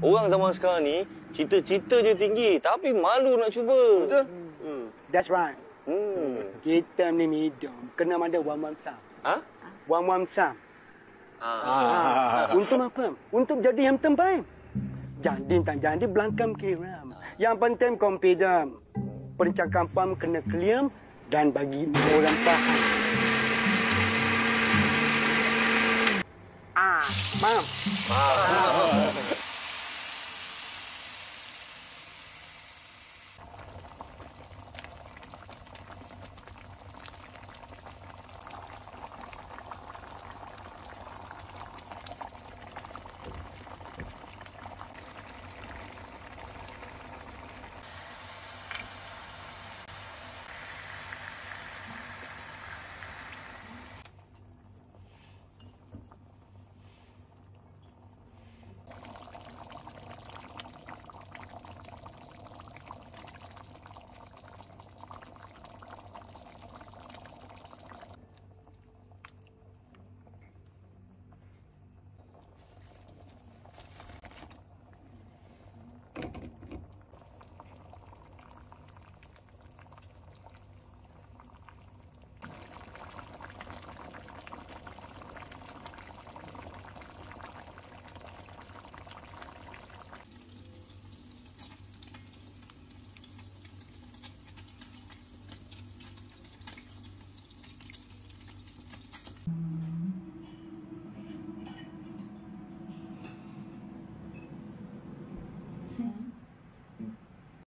Orang zaman sekarang ni, cita-cita je tinggi tapi malu nak cuba. Betul? Hmm. That's right. Hmm. Kita ni medium. Kena ada wam-wam sam. Ha? Wam-wam sam. Ah. Ah. Untuk apa? Untuk jadi yang terbaik. Jadi tak jadi belangkam kiram. Yang penting kompidam. Percakapan pam kena clear dan bagi orang faham. Ah, mam. Ah. Ah.